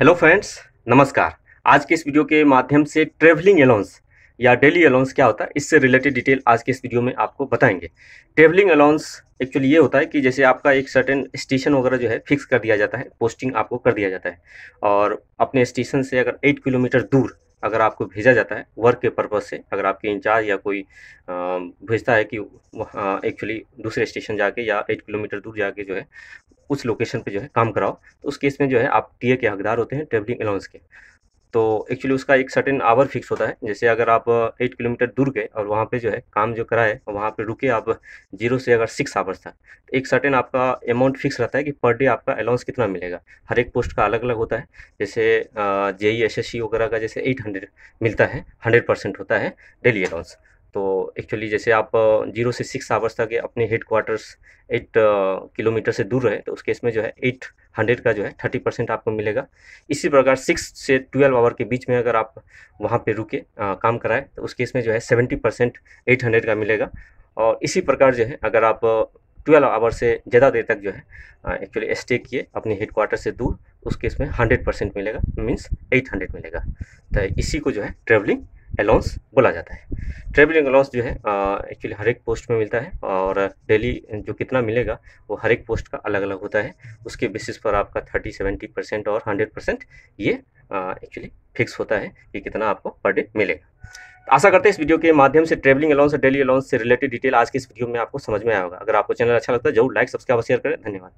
hello friends नमस्कार आज के इस वीडियो के माध्यम से ट्रेवलिंग अलाउंस या डेली अलाउंस क्या होता है इससे रिलेटेड डिटेल आज के इस वीडियो में आपको बताएंगे ट्रेवलिंग अलाउंस एक्चुअली ये होता है कि जैसे आपका एक सर्टेन स्टेशन वगैरह जो है फिक्स कर दिया जाता है पोस्टिंग आपको कर दिया जाता है और अपने स्टेशन से अगर एट किलोमीटर दूर अगर आपको भेजा जाता है वर्क के पर्पज़ से अगर आपके इंचार्ज या कोई भेजता है कि एक्चुअली दूसरे स्टेशन जाके या एट किलोमीटर दूर जाके जो है उस लोकेशन पे जो है काम कराओ तो उस केस में जो है आप टीए के हकदार होते हैं ट्रेवलिंग अलाउंस के तो एक्चुअली उसका एक सर्टेन आवर फिक्स होता है जैसे अगर आप एट किलोमीटर दूर गए और वहाँ पे जो है काम जो कराए वहाँ पे रुके आप जीरो से अगर सिक्स आवर्स था तो एक सर्टेन आपका अमाउंट फिक्स रहता है कि पर डे आपका अलाउंस कितना मिलेगा हर एक पोस्ट का अलग अलग होता है जैसे जेई एस एस सी वगैरह का जैसे एट हंड्रेड मिलता है हंड्रेड परसेंट होता है डेली अलाउंस तो एक्चुअली जैसे आप जीरो से सिक्स आवर्स तक अपने हेड क्वार्टर्स एट किलोमीटर से दूर रहे तो उस केस में जो है एट हंड्रेड का जो है थर्टी परसेंट आपको मिलेगा इसी प्रकार सिक्स से ट्वेल्व आवर के बीच में अगर आप वहाँ पे रुके आ, काम कराएं तो उस केस में जो है सेवेंटी परसेंट एट हंड्रेड का मिलेगा और इसी प्रकार जो है अगर आप ट्वेल्व आवर से ज़्यादा देर तक जो है एक्चुअली स्टे किए अपने हेड क्वार्टर से दूर उस केस में हंड्रेड परसेंट मिलेगा मीन्स एट हंड्रेड मिलेगा तो इसी को जो है ट्रेवलिंग अलाउंस बोला जाता है ट्रेवलिंग अलाउंस जो है एक्चुअली हर एक पोस्ट में मिलता है और डेली जो कितना मिलेगा वो हर एक पोस्ट का अलग अलग होता है उसके बेसिस पर आपका थर्टी सेवेंटी परसेंट और हंड्रेड परसेंट ये एक्चुअली फिक्स होता है कि कितना आपको पर डे मिलेगा तो आशा करते हैं इस वीडियो के माध्यम से ट्रेवलिंग अलाउंस और डेली अलाउंस से रिलेटेड डिटेल आज की इस वीडियो में आपको समझ में आया होगा अगर आपको चैनल अच्छा लगता है जरूर लाइक सब्सक्राइब और शेयर करें धन्यवाद